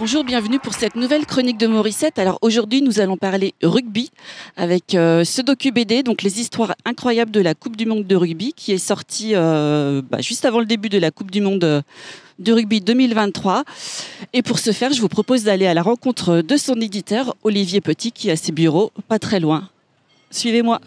Bonjour, bienvenue pour cette nouvelle chronique de Morissette. Alors aujourd'hui, nous allons parler rugby avec euh, ce docu BD, donc les histoires incroyables de la Coupe du Monde de rugby, qui est sorti euh, bah, juste avant le début de la Coupe du Monde euh, de rugby 2023. Et pour ce faire, je vous propose d'aller à la rencontre de son éditeur, Olivier Petit, qui a ses bureaux pas très loin. Suivez-moi.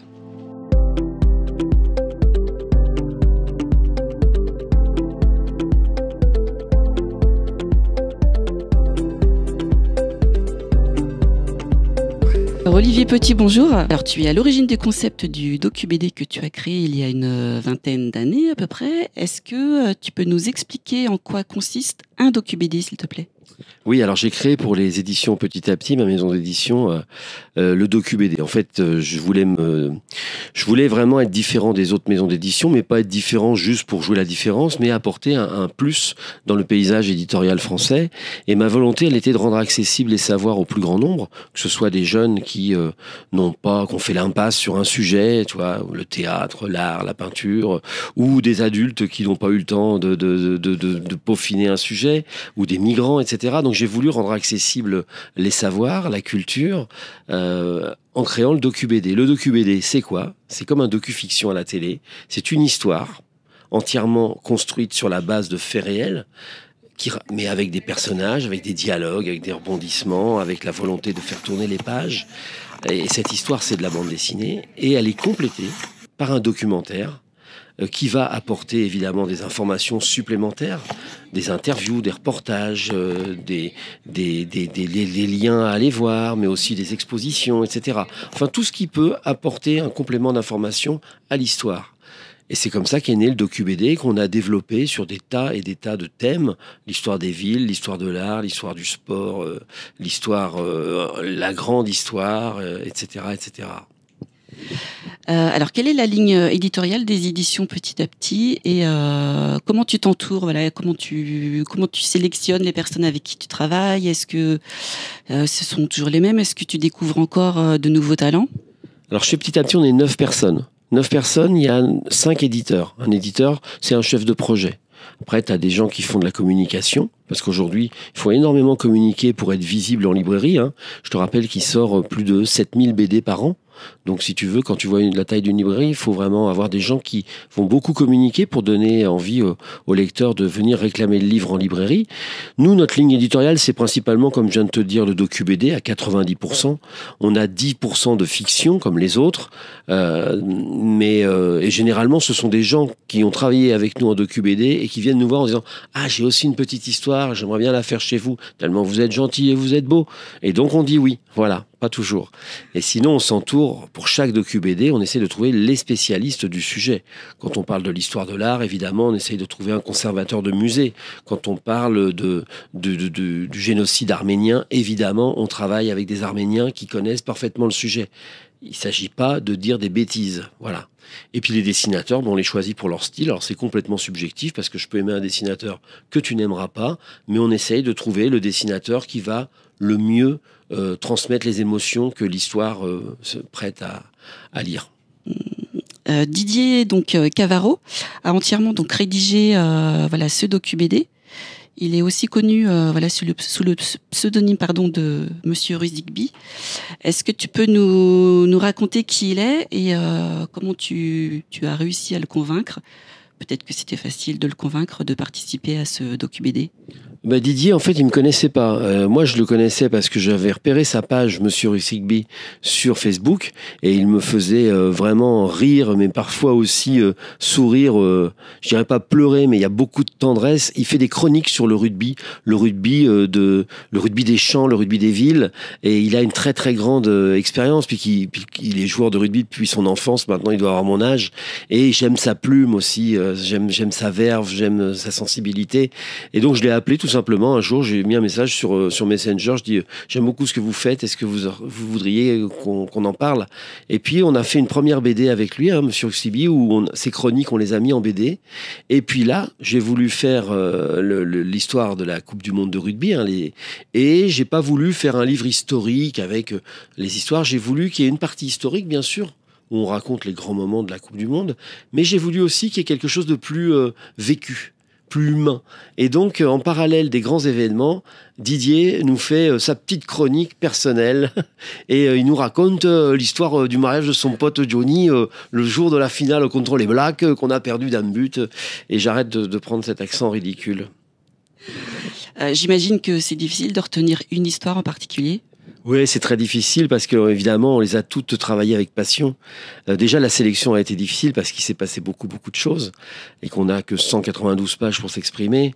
Olivier Petit, bonjour. Alors, tu es à l'origine des concepts du docu que tu as créé il y a une euh, vingtaine d'années à peu près. Est-ce que euh, tu peux nous expliquer en quoi consiste un docu s'il te plaît oui, alors j'ai créé pour les éditions Petit à Petit, ma maison d'édition, euh, euh, le DocuBD. En fait, euh, je voulais me, je voulais vraiment être différent des autres maisons d'édition, mais pas être différent juste pour jouer la différence, mais apporter un, plus dans le paysage éditorial français. Et ma volonté, elle était de rendre accessible les savoirs au plus grand nombre, que ce soit des jeunes qui n'ont pas, qu'on fait l'impasse sur un sujet, tu vois, le théâtre, l'art, la peinture, ou des adultes qui n'ont pas eu le temps de peaufiner un sujet, ou des migrants, etc. Donc j'ai voulu rendre accessibles les savoirs, la culture, euh, en créant le docu-BD. Le docu-BD, c'est quoi C'est comme un docu-fiction à la télé. C'est une histoire entièrement construite sur la base de faits réels, mais avec des personnages, avec des dialogues, avec des rebondissements, avec la volonté de faire tourner les pages. Et cette histoire, c'est de la bande dessinée, et elle est complétée par un documentaire euh, qui va apporter évidemment des informations supplémentaires, des interviews, des reportages, euh, des, liens à aller voir, mais aussi des expositions, etc. Enfin, tout ce qui peut apporter un complément d'information à l'histoire. Et c'est comme ça qu'est né le DocuBD, qu'on a développé sur des tas et des tas de thèmes l'histoire des villes, l'histoire de l'art, l'histoire du sport, euh, l'histoire, la grande histoire, etc., etc. Euh, alors, quelle est la ligne euh, éditoriale des éditions petit à petit et euh, comment tu t'entoures comment, tu, comment tu sélectionnes les personnes avec qui tu travailles Est-ce que ce sont toujours les mêmes Est-ce que tu découvres encore de nouveaux talents Alors, chez petit à petit, on est neuf personnes. Neuf personnes, il y a 5 éditeurs. Un éditeur, c'est un chef de projet. Après, tu as des gens qui font de la communication, parce qu'aujourd'hui, il faut énormément communiquer pour être visible en librairie. Hein. Je te rappelle qu'il sort plus de 7000 BD par an. Donc, si tu veux, quand tu vois la taille d'une librairie, il faut vraiment avoir des gens qui vont beaucoup communiquer pour donner envie aux lecteurs de venir réclamer le livre en librairie. Nous, notre ligne éditoriale, c'est principalement, comme je viens de te dire, le docu-BD à 90%. On a 10% de fiction, comme les autres. Euh, mais euh, et généralement, ce sont des gens qui ont travaillé avec nous en docu-BD et qui viennent nous voir en disant « Ah, j'ai aussi une petite histoire, j'aimerais bien la faire chez vous, tellement vous êtes gentil et vous êtes beau. » Et donc, on dit oui. Voilà, pas toujours. Et sinon, on s'entoure pour, chaque docu-BD, on essaie de trouver les spécialistes du sujet. Quand on parle de l'histoire de l'art, évidemment, on essaie de trouver un conservateur de musée. Quand on parle du génocide arménien, évidemment, on travaille avec des Arméniens qui connaissent parfaitement le sujet. Il ne s'agit pas de dire des bêtises. Voilà. Et puis les dessinateurs, on les choisit pour leur style. Alors c'est complètement subjectif parce que je peux aimer un dessinateur que tu n'aimeras pas, mais on essaye de trouver le dessinateur qui va le mieux euh, transmettre les émotions que l'histoire euh, se prête à, lire. Euh, Didier donc Cavaro a entièrement donc rédigé voilà ce docu-BD. Il est aussi connu voilà sous le, pseudonyme pardon de Monsieur Rusdigby. Est-ce que tu peux nous, raconter qui il est et comment tu, tu as réussi à le convaincre Peut-être que c'était facile de le convaincre de participer à ce docu-BD. Ben Didier, en fait, il me connaissait pas. Euh, moi, je le connaissais parce que j'avais repéré sa page Monsieur Rugby sur Facebook et il me faisait euh, vraiment rire, mais parfois aussi euh, sourire. je dirais pas pleurer, mais il y a beaucoup de tendresse. Il fait des chroniques sur le rugby, le rugby de, le rugby des champs, le rugby des villes, et il a une très très grande expérience. Puis est joueur de rugby depuis son enfance. Maintenant, il doit avoir mon âge. Et j'aime sa plume aussi. j'aime j'aime sa verve, j'aime sa sensibilité. Et donc, je l'ai appelé tout simplement, un jour, j'ai mis un message sur, euh, sur Messenger. Je dis euh, J'aime beaucoup ce que vous faites. Est-ce que vous, voudriez qu'on en parle Et puis, on a fait une première BD avec lui, hein, Monsieur où on, ses chroniques, on les a mis en BD. Et puis là, j'ai voulu faire euh, l'histoire de la Coupe du Monde de rugby. Hein, et j'ai pas voulu faire un livre historique avec les histoires. J'ai voulu qu'il y ait une partie historique, bien sûr où on raconte les grands moments de la Coupe du Monde, mais j'ai voulu aussi qu'il y ait quelque chose de plus vécu. Et donc, euh, en parallèle des grands événements, Didier nous fait euh, sa petite chronique personnelle et euh, il nous raconte l'histoire du mariage de son pote Johnny le jour de la finale contre les Blacks qu'on a perdu d'un but. Et j'arrête de, prendre cet accent ridicule. J'imagine que c'est difficile de retenir une histoire en particulier. Oui, c'est très difficile parce que évidemment, on les a toutes travaillées avec passion. Euh, déjà, la sélection a été difficile parce qu'il s'est passé beaucoup, beaucoup de choses et qu'on n'a que 192 pages pour s'exprimer.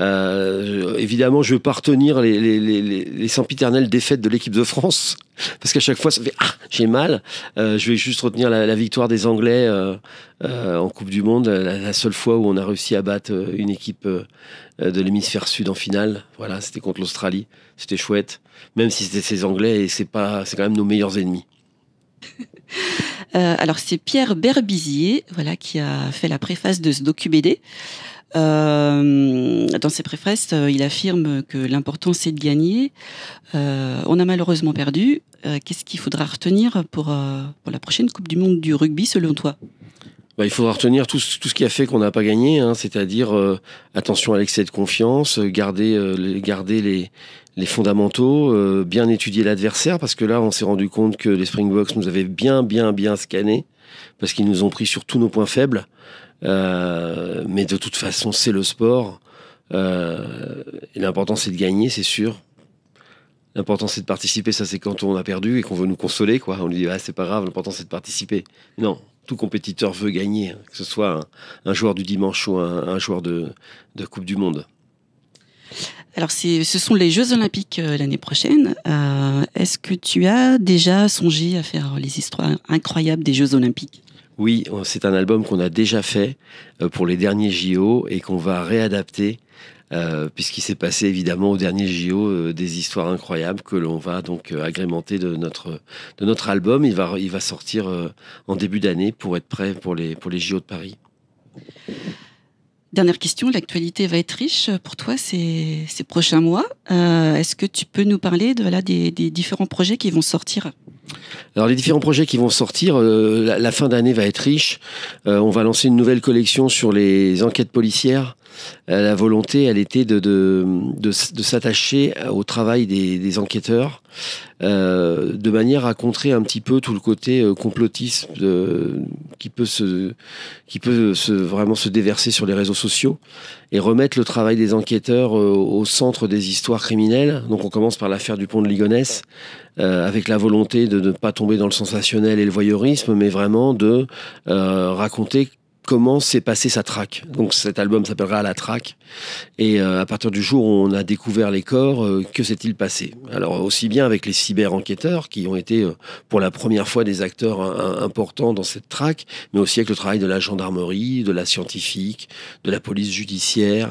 Euh, évidemment, je veux pas retenir les, les, les, les sempiternelles défaites de l'équipe de France parce qu'à chaque fois, ça fait ah, j'ai mal. Euh, je vais juste retenir la, victoire des Anglais euh, euh, en Coupe du Monde, la, la, seule fois où on a réussi à battre une équipe de l'hémisphère sud en finale. Voilà, c'était contre l'Australie. C'était chouette, même si c'était saison Anglais et c'est pas, c'est quand même nos meilleurs ennemis. Euh, alors c'est Pierre Berbizier, voilà, qui a fait la préface de ce docu-BD. Euh, dans ses préfaces, euh, il affirme que l'important c'est de gagner. on a malheureusement perdu. Qu'est-ce qu'il faudra retenir pour, pour la prochaine Coupe du Monde du rugby selon toi bah, il faudra retenir tout, tout, ce qui a fait qu'on n'a pas gagné, hein, c'est-à-dire euh, attention à l'excès de confiance, euh, garder, euh, les, garder les, fondamentaux, bien étudier l'adversaire, parce que là, on s'est rendu compte que les Springboks nous avaient bien, bien, bien scannés, parce qu'ils nous ont pris sur tous nos points faibles. mais de toute façon, c'est le sport. et l'important, c'est de gagner, c'est sûr. L'important c'est de participer, ça c'est quand on a perdu et qu'on veut nous consoler, quoi. On lui dit ah c'est pas grave, l'important c'est de participer. Non, tout compétiteur veut gagner, hein, que ce soit un, joueur du dimanche ou un, joueur de, Coupe du Monde. Alors, ce sont les Jeux Olympiques euh, l'année prochaine. Euh, est-ce que tu as déjà songé à faire les histoires incroyables des Jeux Olympiques Oui, c'est un album qu'on a déjà fait euh, pour les derniers JO et qu'on va réadapter euh, puisqu'il s'est passé évidemment au dernier JO euh, des histoires incroyables que l'on va donc euh, agrémenter de notre, album. Il va, sortir en début d'année pour être prêt pour les, pour les JO de Paris. Dernière question, l'actualité va être riche pour toi ces, ces prochains mois. Est-ce que tu peux nous parler de, là des, différents projets qui vont sortir Alors les différents projets qui vont sortir, la, fin d'année va être riche. on va lancer une nouvelle collection sur les enquêtes policières euh, la volonté, elle était de, de, s'attacher au travail des, enquêteurs, euh, de manière à contrer un petit peu tout le côté euh, complotisme qui peut se, qui peut se, vraiment se déverser sur les réseaux sociaux et remettre le travail des enquêteurs au centre des histoires criminelles. Donc on commence par l'affaire du pont de Ligonnès, avec la volonté de ne pas tomber dans le sensationnel et le voyeurisme, mais vraiment de raconter comment s'est passée sa traque. Donc cet album s'appellera La Traque. Et euh, à partir du jour où on a découvert les corps, euh, que s'est-il passé Alors aussi bien avec les cyber-enquêteurs, qui ont été euh, pour la première fois des acteurs importants dans cette traque, mais aussi avec le travail de la gendarmerie, de la scientifique, de la police judiciaire,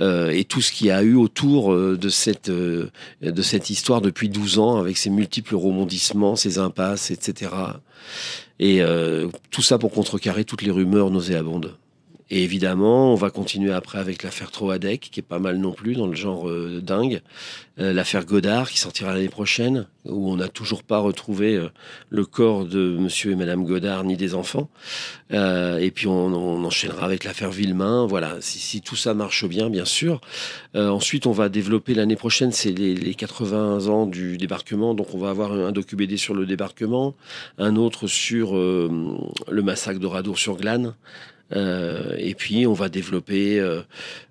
et tout ce qui a eu autour de cette, de cette histoire depuis 12 ans, avec ses multiples rebondissements, ses impasses, etc. Et euh, tout ça pour contrecarrer toutes les rumeurs nauséabondes. Et évidemment, on va continuer après avec l'affaire Troadec, qui est pas mal non plus dans le genre euh, dingue. Euh, l'affaire Godard, qui sortira l'année prochaine, où on n'a toujours pas retrouvé euh, le corps de monsieur et madame Godard, ni des enfants. et puis on, enchaînera avec l'affaire Villemain. Voilà, si, tout ça marche bien, bien sûr. ensuite, on va développer l'année prochaine, c'est les, les, 80 ans du débarquement. Donc on va avoir un, un docu BD sur le débarquement, un autre sur le massacre de Radour-sur-Glane. Euh, et puis, on va développer euh,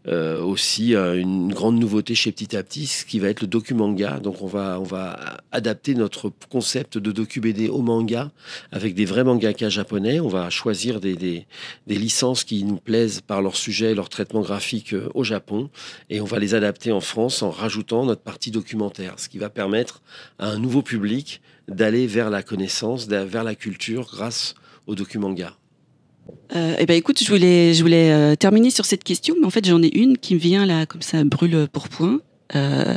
euh, aussi une grande nouveauté chez Petit à Petit, ce qui va être le docu-manga. Donc, on va, on va adapter notre concept de docu-BD au manga avec des vrais mangakas japonais. On va choisir des, des, licences qui nous plaisent par leur sujet, leur traitement graphique au Japon. Et on va les adapter en France en rajoutant notre partie documentaire, ce qui va permettre à un nouveau public d'aller vers la connaissance, vers la culture grâce au docu-manga. Euh, eh ben écoute, je voulais, je voulais euh, terminer sur cette question, mais en fait j'en ai une qui me vient là comme ça brûle pour point. Euh,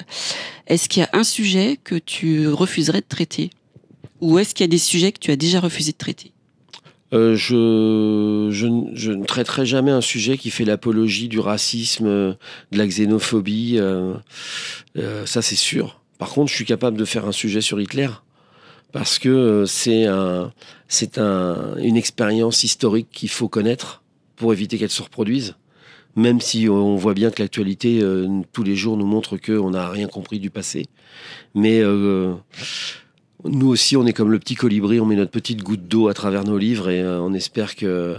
est-ce qu'il y a un sujet que tu refuserais de traiter, ou est-ce qu'il y a des sujets que tu as déjà refusé de traiter je, ne traiterai jamais un sujet qui fait l'apologie du racisme, de la xénophobie. ça c'est sûr. Par contre, je suis capable de faire un sujet sur Hitler parce que euh, c'est un, c'est un, une expérience historique qu'il faut connaître pour éviter qu'elle se reproduise. Même si on voit bien que l'actualité euh, tous les jours nous montre qu'on n'a rien compris du passé, mais euh, nous aussi on est comme le petit colibri, on met notre petite goutte d'eau à travers nos livres et on espère que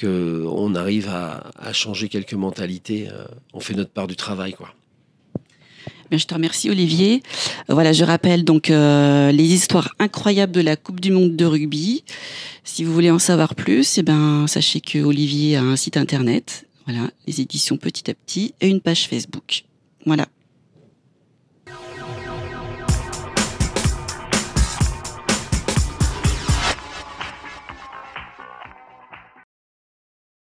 qu'on arrive à, à, changer quelques mentalités. on fait notre part du travail, quoi. Ben, je te remercie Olivier. Euh, voilà, je rappelle donc euh, les histoires incroyables de la Coupe du Monde de rugby. Si vous voulez en savoir plus, eh ben sachez que Olivier a un site internet. Voilà, les éditions petit à petit et une page Facebook. Voilà.